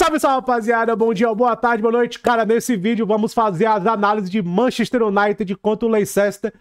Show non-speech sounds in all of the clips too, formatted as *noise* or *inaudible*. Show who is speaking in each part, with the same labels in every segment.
Speaker 1: Salve, salve, rapaziada. Bom dia, boa tarde, boa noite. Cara, nesse vídeo vamos fazer as análises de Manchester United contra o Leicester,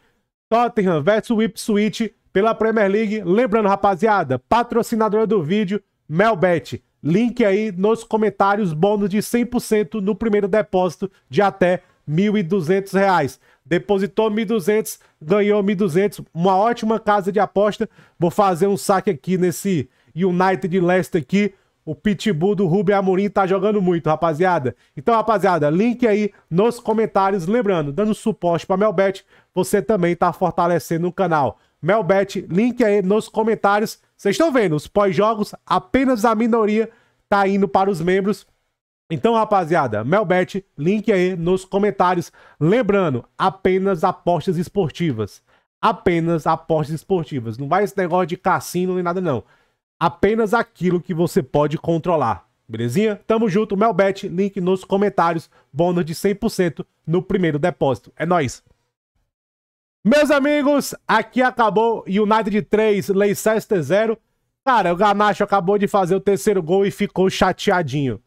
Speaker 1: Tottenham versus Ipswich pela Premier League. Lembrando, rapaziada, patrocinadora do vídeo, Melbet. Link aí nos comentários, bônus de 100% no primeiro depósito de até R$ 1.200. Depositou 1.200, ganhou 1.200. Uma ótima casa de aposta. Vou fazer um saque aqui nesse United Leicester aqui o pitbull do Rubem Amorim tá jogando muito, rapaziada. Então, rapaziada, link aí nos comentários. Lembrando, dando suporte pra Melbet, você também tá fortalecendo o canal. Melbet, link aí nos comentários. Vocês estão vendo, os pós-jogos, apenas a minoria tá indo para os membros. Então, rapaziada, Melbet, link aí nos comentários. Lembrando, apenas apostas esportivas. Apenas apostas esportivas. Não vai esse negócio de cassino nem nada, não apenas aquilo que você pode controlar. Belezinha? Tamo junto, Melbet, link nos comentários, bônus de 100% no primeiro depósito. É nóis! Meus amigos, aqui acabou United 3, Leicester 0. Cara, o Ganacho acabou de fazer o terceiro gol e ficou chateadinho.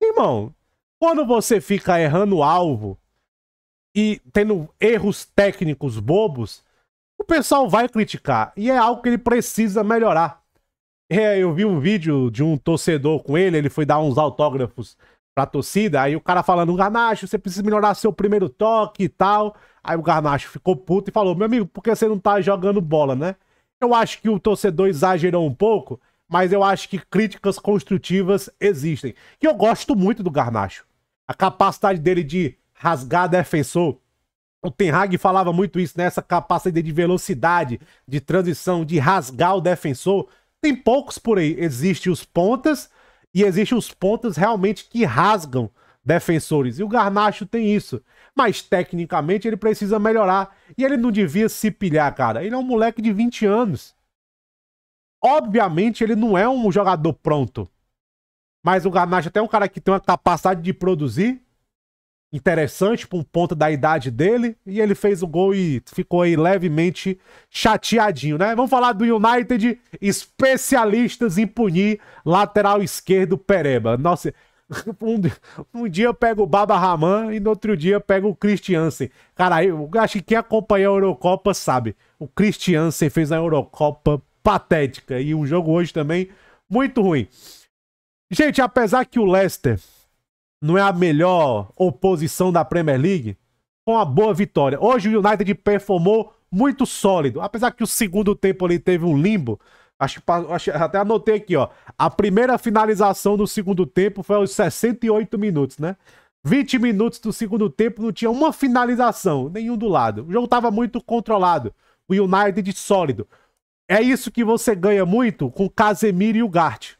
Speaker 1: Irmão, quando você fica errando o alvo e tendo erros técnicos bobos, o pessoal vai criticar. E é algo que ele precisa melhorar. É, eu vi um vídeo de um torcedor com ele, ele foi dar uns autógrafos pra torcida, aí o cara falando, Garnacho, você precisa melhorar seu primeiro toque e tal. Aí o Garnacho ficou puto e falou, meu amigo, por que você não tá jogando bola, né? Eu acho que o torcedor exagerou um pouco, mas eu acho que críticas construtivas existem. E eu gosto muito do Garnacho. A capacidade dele de rasgar defensor. O Ten Hag falava muito isso, né? Essa capacidade de velocidade, de transição, de rasgar o defensor tem poucos por aí. Existem os pontas e existem os pontas realmente que rasgam defensores. E o Garnacho tem isso. Mas tecnicamente ele precisa melhorar. E ele não devia se pilhar, cara. Ele é um moleque de 20 anos. Obviamente ele não é um jogador pronto. Mas o Garnacho é até é um cara que tem uma capacidade de produzir interessante por um ponto da idade dele. E ele fez o gol e ficou aí levemente chateadinho, né? Vamos falar do United, especialistas em punir lateral esquerdo Pereba. Nossa, *laughs* um, um, dia eu pego o Baba Raman e no outro dia eu pego o Christiansen. Cara, eu acho que quem acompanha a Eurocopa sabe. O Christiansen fez a Eurocopa patética e o jogo hoje também muito ruim. Gente, apesar que o Leicester não é a melhor oposição da Premier League, com uma boa vitória. Hoje o United performou muito sólido, apesar que o segundo tempo ali teve um limbo. Acho, até anotei aqui, ó. A primeira finalização do segundo tempo foi aos 68 minutos, né? 20 minutos do segundo tempo não tinha uma finalização, nenhum do lado. O jogo estava muito controlado. O United sólido. É isso que você ganha muito com Casemiro e o Gart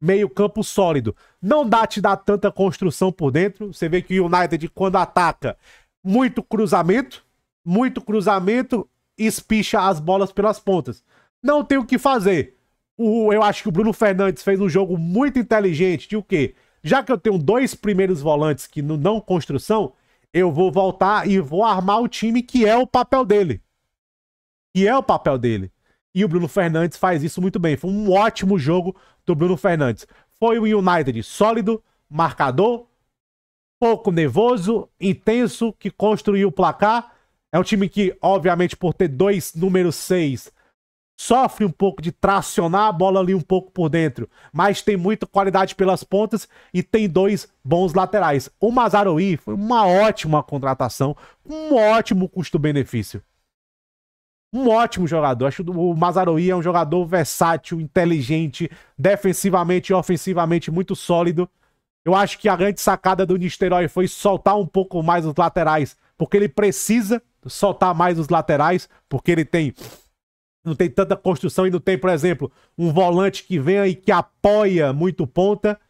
Speaker 1: meio campo sólido. Não dá te dar tanta construção por dentro. Você vê que o United, quando ataca, muito cruzamento, muito cruzamento, espicha as bolas pelas pontas. Não tem o que fazer. O, eu acho que o Bruno Fernandes fez um jogo muito inteligente de o quê? Já que eu tenho dois primeiros volantes que não, não construção, eu vou voltar e vou armar o time que é o papel dele. Que é o papel dele. E o Bruno Fernandes faz isso muito bem. Foi um ótimo jogo do Bruno Fernandes. Foi um United sólido, marcador, pouco nervoso, intenso, que construiu o placar. É um time que, obviamente, por ter dois números seis, sofre um pouco de tracionar a bola ali um pouco por dentro, mas tem muita qualidade pelas pontas e tem dois bons laterais. O Mazaroi foi uma ótima contratação, um ótimo custo-benefício um ótimo jogador. Acho que o Mazaroui é um jogador versátil, inteligente, defensivamente e ofensivamente muito sólido. Eu acho que a grande sacada do Nisterói foi soltar um pouco mais os laterais, porque ele precisa soltar mais os laterais, porque ele tem não tem tanta construção e não tem, por exemplo, um volante que venha e que apoia muito ponta.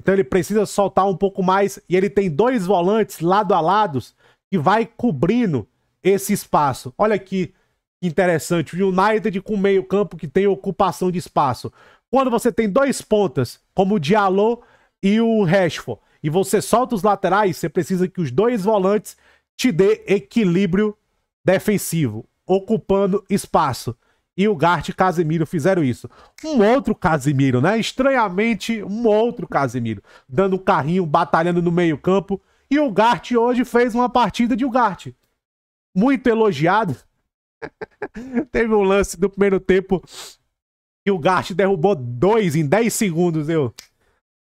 Speaker 1: Então ele precisa soltar um pouco mais e ele tem dois volantes lado a lado que vai cobrindo esse espaço. Olha aqui interessante. O United com meio campo que tem ocupação de espaço. Quando você tem dois pontas, como o Diallo e o Rashford, e você solta os laterais, você precisa que os dois volantes te dê equilíbrio defensivo, ocupando espaço. E o Gart e Casemiro fizeram isso. Um outro Casemiro, né? Estranhamente, um outro Casemiro. Dando carrinho, batalhando no meio campo. E o Gart hoje fez uma partida de o Gart. Muito elogiado, *laughs* Teve um lance do primeiro tempo e o Gart derrubou dois em 10 segundos, eu.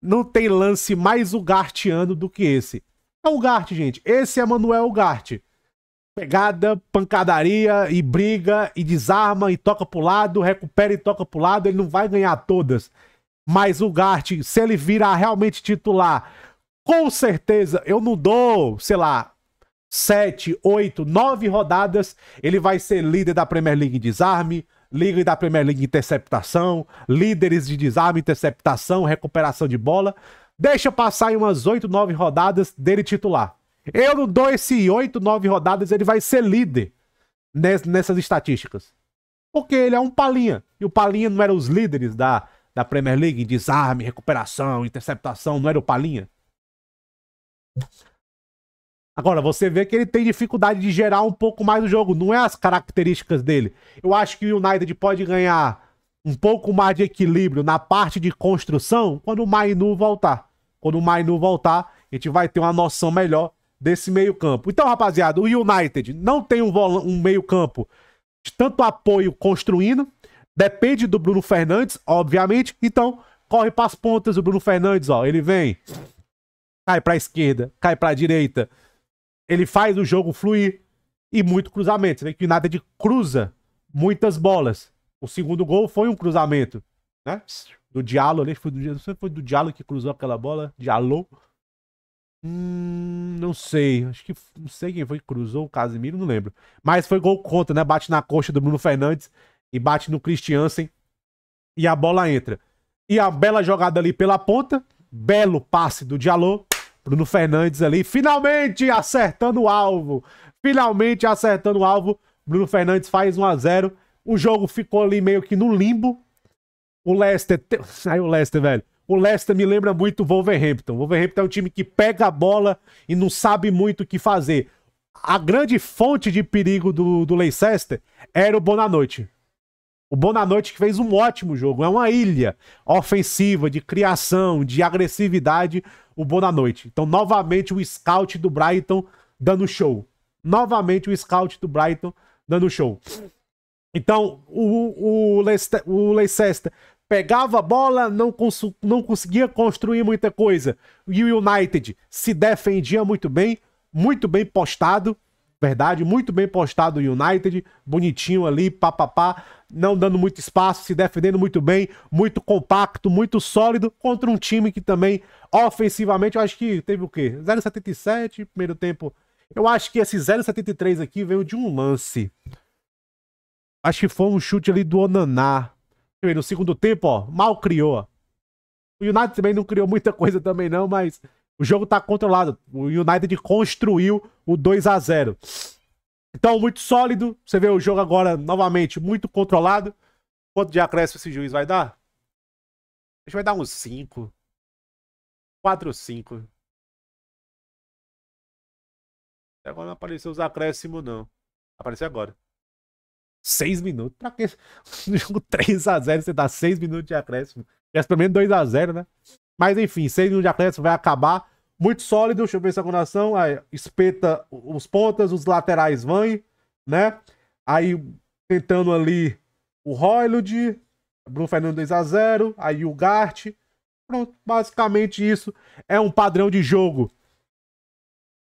Speaker 1: Não tem lance mais o Gartiano do que esse. É o Gart, gente. Esse é Manuel Gart. Pegada, pancadaria e briga e desarma e toca pro lado, recupera e toca pro lado. Ele não vai ganhar todas. Mas o Gart, se ele virar realmente titular, com certeza eu não dou, sei lá, sete, oito, nove rodadas, ele vai ser líder da Premier League em desarme, líder da Premier League em interceptação, líderes de desarme, interceptação, recuperação de bola. Deixa passar em umas oito, nove rodadas dele titular. Eu não dou esse oito, nove rodadas, ele vai ser líder nessas estatísticas. Porque ele é um palinha. E o palinha não era os líderes da, da Premier League em desarme, recuperação, interceptação, não era o palinha. Agora, você vê que ele tem dificuldade de gerar um pouco mais o jogo, não é as características dele. Eu acho que o United pode ganhar um pouco mais de equilíbrio na parte de construção quando o Mainu voltar. Quando o Mainu voltar, a gente vai ter uma noção melhor desse meio-campo. Então, rapaziada, o United não tem um, um meio-campo de tanto apoio construindo, depende do Bruno Fernandes, obviamente. Então, corre para as pontas o Bruno Fernandes, ó, ele vem cai para a esquerda, cai para a direita ele faz o jogo fluir e muito cruzamento. Você né? vê que nada de cruza muitas bolas. O segundo gol foi um cruzamento, né? Do Diallo ali, foi do, foi do Diallo que cruzou aquela bola, Diallo. Hum, não sei, acho que não sei quem foi que cruzou, o Casemiro, não lembro. Mas foi gol contra, né? Bate na coxa do Bruno Fernandes e bate no Christiansen e a bola entra. E a bela jogada ali pela ponta, belo passe do Diallo Bruno Fernandes ali, finalmente acertando o alvo. Finalmente acertando o alvo. Bruno Fernandes faz 1 a 0 O jogo ficou ali meio que no limbo. O Leicester. Te... Aí *laughs* o Leicester, velho. O Leicester me lembra muito o Wolverhampton. O Wolverhampton é um time que pega a bola e não sabe muito o que fazer. A grande fonte de perigo do, do Leicester era o Bonanote. O Bonanote que fez um ótimo jogo. É uma ilha ofensiva, de criação, de agressividade o Boa Noite. Então, novamente, o scout do Brighton dando show. Novamente, o scout do Brighton dando show. Então, o, o, Leicester, o Leicester pegava a bola, não, não conseguia construir muita coisa. E o United se defendia muito bem, muito bem postado. Verdade, muito bem postado o United, bonitinho ali, papapá, não dando muito espaço, se defendendo muito bem, muito compacto, muito sólido, contra um time que também, ofensivamente, eu acho que teve o quê? 0,77, primeiro tempo. Eu acho que esse 0,73 aqui veio de um lance. Acho que foi um chute ali do Onaná. No segundo tempo, ó, mal criou. O United também não criou muita coisa também não, mas o jogo tá controlado. O United construiu o 2 a 0 Então, muito sólido. Você vê o jogo agora novamente muito controlado. Quanto de acréscimo esse juiz vai dar? Acho que vai dar uns 5. 4 5. Até Agora não apareceu os acréscimos, não. Apareceu agora. 6 minutos. Pra que *laughs* no jogo 3x0 você dá 6 minutos de acréscimo? Tivesse pelo menos 2x0, né? Mas enfim, 6 minutos de acréscimo vai acabar muito sólido, deixa eu ver se é a coração, aí espeta os pontas, os laterais vêm, né? Aí tentando ali o Roylud, Bruno Fernandes 2 a 0, aí o Gart. Pronto, basicamente isso é um padrão de jogo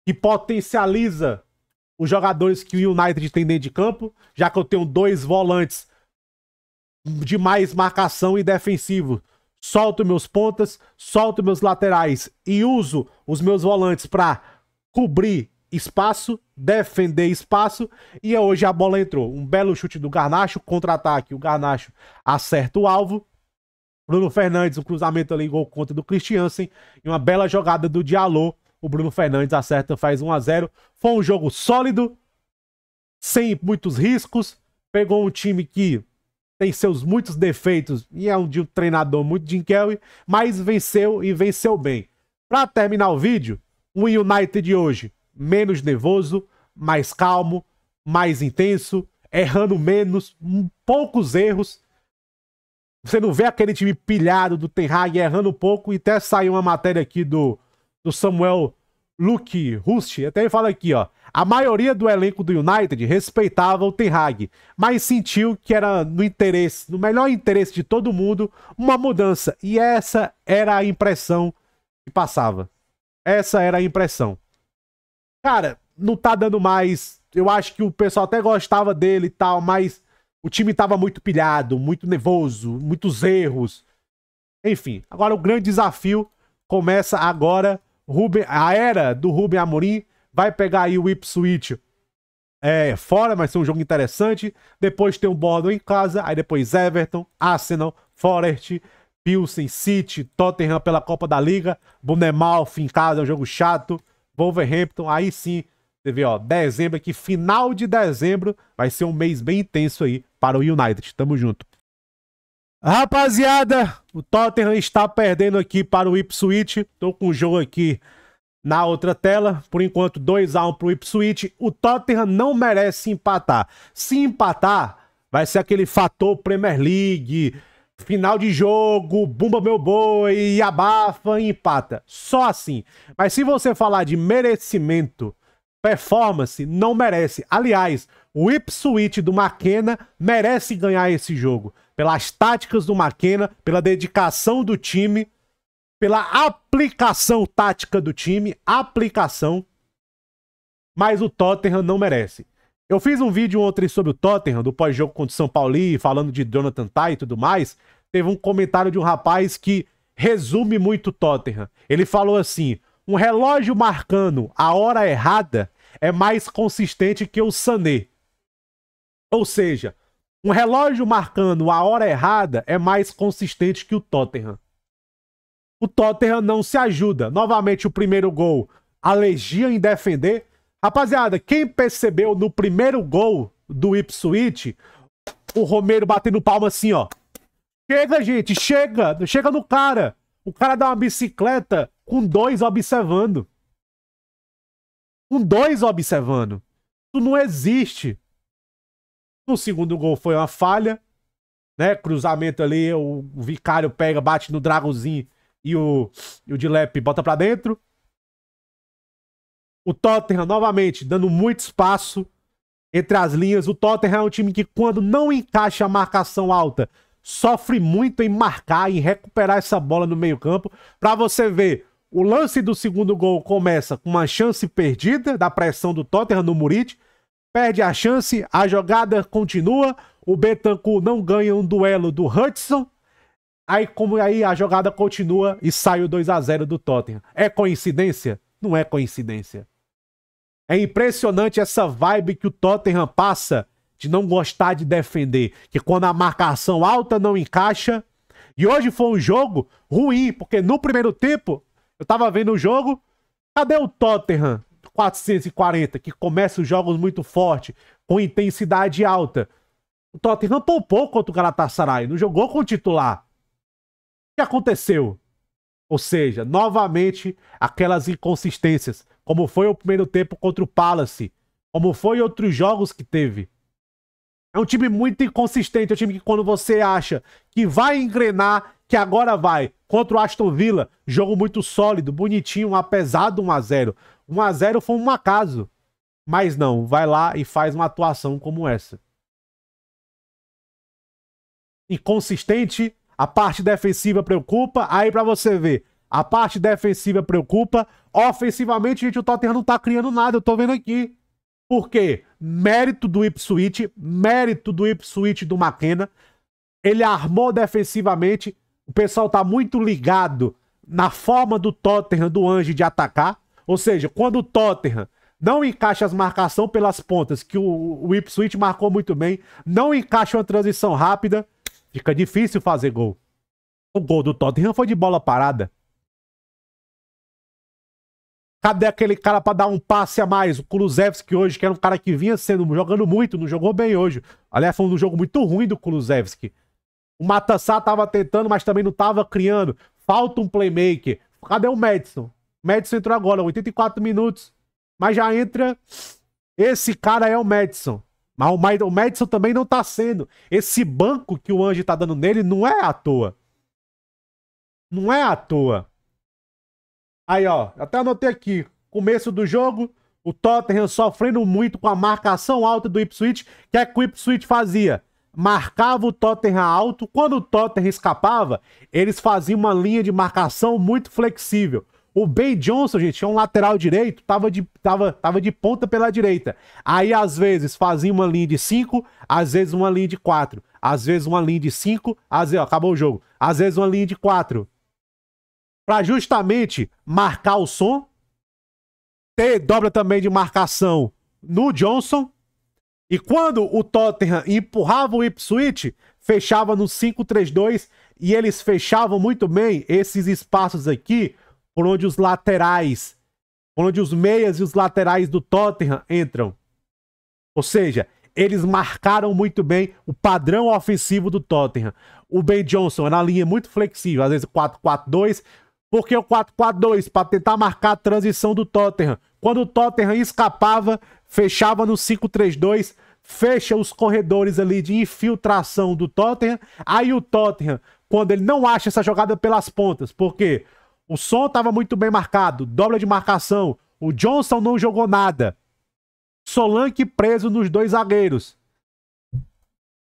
Speaker 1: que potencializa os jogadores que o United tem dentro de campo, já que eu tenho dois volantes de mais marcação e defensivo solto meus pontas, solto meus laterais e uso os meus volantes para cobrir espaço, defender espaço. E é hoje a bola entrou. Um belo chute do Garnacho, contra-ataque. O Garnacho acerta o alvo. Bruno Fernandes, um cruzamento ali, gol contra do Christiansen. E uma bela jogada do Diallo. O Bruno Fernandes acerta, faz 1 a 0 Foi um jogo sólido, sem muitos riscos. Pegou um time que tem seus muitos defeitos e é um, de um treinador muito Jim Kelly, mas venceu e venceu bem. Para terminar o vídeo, o United de hoje menos nervoso, mais calmo, mais intenso, errando menos, poucos erros. Você não vê aquele time pilhado do Ten Hag errando um pouco e até saiu uma matéria aqui do, do Samuel Luke Rust, até ele fala aqui, ó. A maioria do elenco do United respeitava o Ten Hag, mas sentiu que era no interesse, no melhor interesse de todo mundo, uma mudança. E essa era a impressão que passava. Essa era a impressão. Cara, não tá dando mais. Eu acho que o pessoal até gostava dele e tal, mas o time tava muito pilhado, muito nervoso, muitos erros. Enfim, agora o grande desafio começa agora. Ruben, a era do Ruben Amorim Vai pegar aí o Ipswich é, fora, mas ser um jogo interessante. Depois tem o Bordo em casa, aí depois Everton, Arsenal, Forest, Pilsen, City, Tottenham pela Copa da Liga, Bournemouth em casa, é um jogo chato, Wolverhampton, aí sim, você vê, ó, dezembro aqui, final de dezembro, vai ser um mês bem intenso aí para o United. Tamo junto. Rapaziada, o Tottenham está perdendo aqui para o Ipswich. Tô com o jogo aqui na outra tela, por enquanto 2x1 para o Ipswich, o Tottenham não merece empatar. Se empatar, vai ser aquele fator Premier League, final de jogo, bumba meu boi, abafa e empata. Só assim. Mas se você falar de merecimento, performance, não merece. Aliás, o Ipswich do Maquena merece ganhar esse jogo. Pelas táticas do Maquena, pela dedicação do time pela aplicação tática do time, aplicação, mas o Tottenham não merece. Eu fiz um vídeo ontem sobre o Tottenham, do pós-jogo contra o São Paulo, falando de Jonathan Tai e tudo mais. Teve um comentário de um rapaz que resume muito o Tottenham. Ele falou assim: um relógio marcando a hora errada é mais consistente que o Sané. Ou seja, um relógio marcando a hora errada é mais consistente que o Tottenham. O Tottenham não se ajuda. Novamente, o primeiro gol, alegria em defender. Rapaziada, quem percebeu no primeiro gol do Ipswich, o Romero batendo palma assim, ó. Chega, gente, chega, chega no cara. O cara dá uma bicicleta com dois observando. Com dois observando. Isso não existe. No segundo gol foi uma falha, né? Cruzamento ali, o Vicário pega, bate no Dragozinho e o, e o Dilep bota para dentro. O Tottenham, novamente, dando muito espaço entre as linhas. O Tottenham é um time que, quando não encaixa a marcação alta, sofre muito em marcar e recuperar essa bola no meio-campo. Para você ver, o lance do segundo gol começa com uma chance perdida da pressão do Tottenham no Murit. Perde a chance, a jogada continua. O Betancourt não ganha um duelo do Hudson. Aí como aí a jogada continua e sai o 2 a 0 do Tottenham. É coincidência? Não é coincidência. É impressionante essa vibe que o Tottenham passa de não gostar de defender, que quando a marcação alta não encaixa. E hoje foi um jogo ruim, porque no primeiro tempo eu tava vendo o jogo, cadê o Tottenham 440 que começa os jogos muito forte, com intensidade alta? O Tottenham poupou contra o Galatasaray, não jogou com o titular que aconteceu? Ou seja, novamente aquelas inconsistências, como foi o primeiro tempo contra o Palace, como foi outros jogos que teve. É um time muito inconsistente, é um time que quando você acha que vai engrenar, que agora vai. Contra o Aston Villa, jogo muito sólido, bonitinho, apesar do 1x0. 1x0 foi um acaso. Mas não, vai lá e faz uma atuação como essa. Inconsistente, a parte defensiva preocupa. Aí para você ver, a parte defensiva preocupa. Ofensivamente, gente, o Tottenham não tá criando nada, eu tô vendo aqui. Por quê? Mérito do Ipswich, mérito do Ipswich do McKenna. Ele armou defensivamente. O pessoal tá muito ligado na forma do Tottenham, do Anjo, de atacar. Ou seja, quando o Tottenham não encaixa as marcação pelas pontas, que o, o Ipswich marcou muito bem, não encaixa uma transição rápida, Fica difícil fazer gol. O gol do Tottenham foi de bola parada. Cadê aquele cara para dar um passe a mais? O Kulusevski hoje, que era um cara que vinha sendo jogando muito, não jogou bem hoje. Aliás, foi um jogo muito ruim do Kulusevski. O Matassá tava tentando, mas também não tava criando. Falta um playmaker. Cadê o Madison? O Madison entrou agora, 84 minutos. Mas já entra. Esse cara é o Madison. Mas o Madison também não tá sendo. Esse banco que o Anjo tá dando nele não é à toa. Não é à toa. Aí, ó, até anotei aqui. Começo do jogo, o Tottenham sofrendo muito com a marcação alta do Ipswich. O que é que o Ipswich fazia? Marcava o Tottenham alto. Quando o Tottenham escapava, eles faziam uma linha de marcação muito flexível. O Ben Johnson, gente, é um lateral direito, tava de, tava, tava de ponta pela direita. Aí, às vezes, fazia uma linha de 5, às vezes uma linha de 4. Às vezes uma linha de 5, às vezes, ó, acabou o jogo. Às vezes uma linha de 4. Pra justamente marcar o som. Ter dobra também de marcação no Johnson. E quando o Tottenham empurrava o Ipswich, fechava no 5-3-2 e eles fechavam muito bem esses espaços aqui por onde os laterais, por onde os meias e os laterais do Tottenham entram. Ou seja, eles marcaram muito bem o padrão ofensivo do Tottenham. O Ben Johnson é na linha muito flexível, às vezes 4-4-2. Por que o 4-4-2? Para tentar marcar a transição do Tottenham. Quando o Tottenham escapava, fechava no 5-3-2, fecha os corredores ali de infiltração do Tottenham. Aí o Tottenham, quando ele não acha essa jogada pelas pontas, porque o som estava muito bem marcado, dobra de marcação. O Johnson não jogou nada. Solanke preso nos dois zagueiros.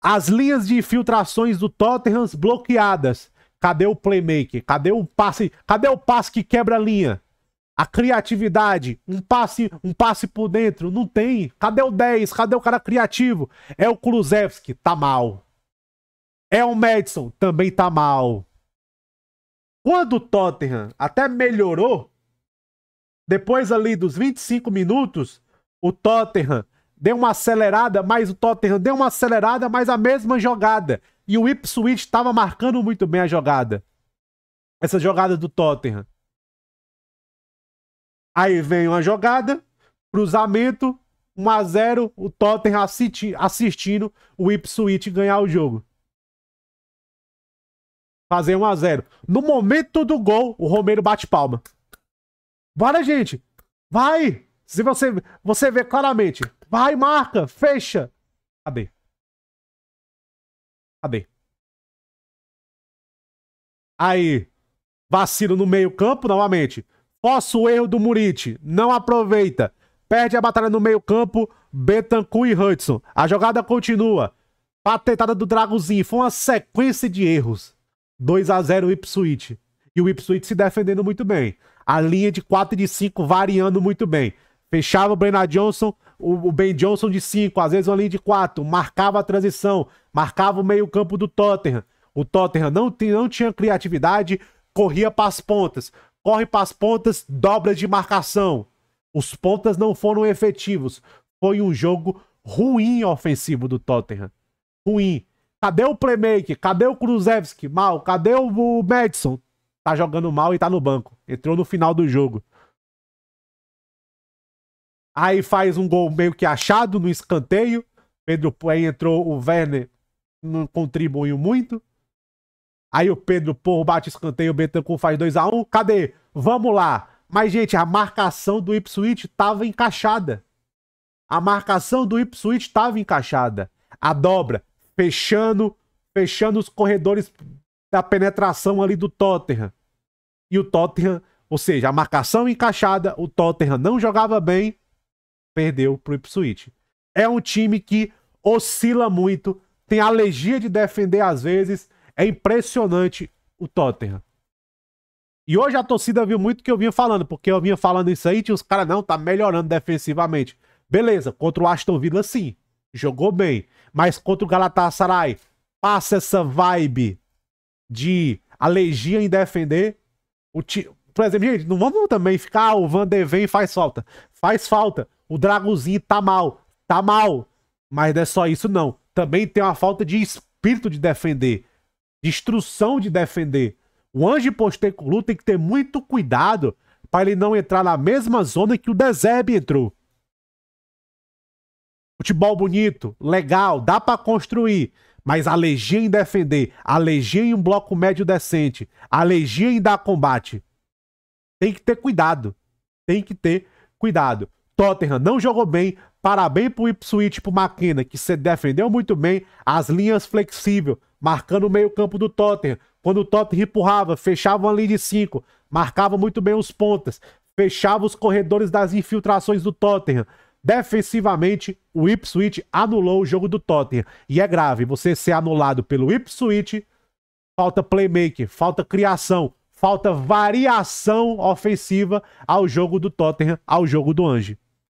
Speaker 1: As linhas de infiltrações do Tottenham bloqueadas. Cadê o playmaker? Cadê o passe? Cadê o passe que quebra a linha? A criatividade, um passe, um passe por dentro, não tem. Cadê o 10? Cadê o cara criativo? É o Kulusevski, tá mal. É o Madison, também tá mal. Quando o Tottenham até melhorou, depois ali dos 25 minutos, o Tottenham deu uma acelerada, mas o Tottenham deu uma acelerada, mas a mesma jogada. E o Ipswich estava marcando muito bem a jogada. Essa jogada do Tottenham. Aí vem uma jogada, cruzamento, 1 a 0 o Tottenham assisti assistindo o Ipswich ganhar o jogo fazer 1 a 0 No momento do gol, o Romero bate palma. Bora, gente! Vai! Se você, você vê claramente. Vai, marca! Fecha! Cadê? Cadê? Aí, vacilo no meio campo novamente. Posso o erro do Muriti. Não aproveita. Perde a batalha no meio campo. Betancu e Hudson. A jogada continua. Patetada do Dragozinho. Foi uma sequência de erros. 2 a 0 o Ipswich. E o Ipswich se defendendo muito bem. A linha de 4 e de 5 variando muito bem. Fechava o Johnson, o Ben Johnson de 5, às vezes uma linha de 4. Marcava a transição, marcava o meio-campo do Tottenham. O Tottenham não, não tinha criatividade, corria para as pontas. Corre para as pontas, dobra de marcação. Os pontas não foram efetivos. Foi um jogo ruim ofensivo do Tottenham. Ruim. Cadê o playmaker? Cadê o Kruzevski? Mal. Cadê o Madison? Tá jogando mal e tá no banco. Entrou no final do jogo. Aí faz um gol meio que achado no escanteio. Pedro aí entrou o Werner, não contribuiu muito. Aí o Pedro Porro bate escanteio, o Betancourt faz 2 a 1 um. Cadê? Vamos lá. Mas, gente, a marcação do Ipswich estava encaixada. A marcação do Ipswich estava encaixada. A dobra fechando, fechando os corredores da penetração ali do Tottenham. E o Tottenham, ou seja, a marcação encaixada, o Tottenham não jogava bem, perdeu pro Ipswich. É um time que oscila muito, tem alergia de defender às vezes, é impressionante o Tottenham. E hoje a torcida viu muito o que eu vinha falando, porque eu vinha falando isso aí, os caras não, tá melhorando defensivamente. Beleza, contra o Aston Villa sim, jogou bem. Mas contra o Galatasaray, passa essa vibe de alergia em defender. O ti... Por exemplo, gente, não vamos também ficar, ah, o Van de Ven faz falta. Faz falta. O Dragozinho tá mal. Tá mal. Mas não é só isso, não. Também tem uma falta de espírito de defender. De instrução de defender. O Anjo Posteculu tem que ter muito cuidado para ele não entrar na mesma zona que o Dezeb entrou. Futebol bonito, legal, dá para construir. Mas alegia em defender, alegia em um bloco médio decente, alegia em dar combate. Tem que ter cuidado. Tem que ter cuidado. Tottenham não jogou bem. Parabéns pro Ipswich, pro Makina que se defendeu muito bem. As linhas flexível, marcando o meio campo do Tottenham. Quando o Tottenham empurrava, fechava uma linha de 5, marcava muito bem os pontas, fechava os corredores das infiltrações do Tottenham. Defensivamente, o Ipswich anulou o jogo do Tottenham. E é grave você ser anulado pelo Ipswich. Falta playmaker, falta criação, falta variação ofensiva ao jogo do Tottenham, ao jogo do Anji.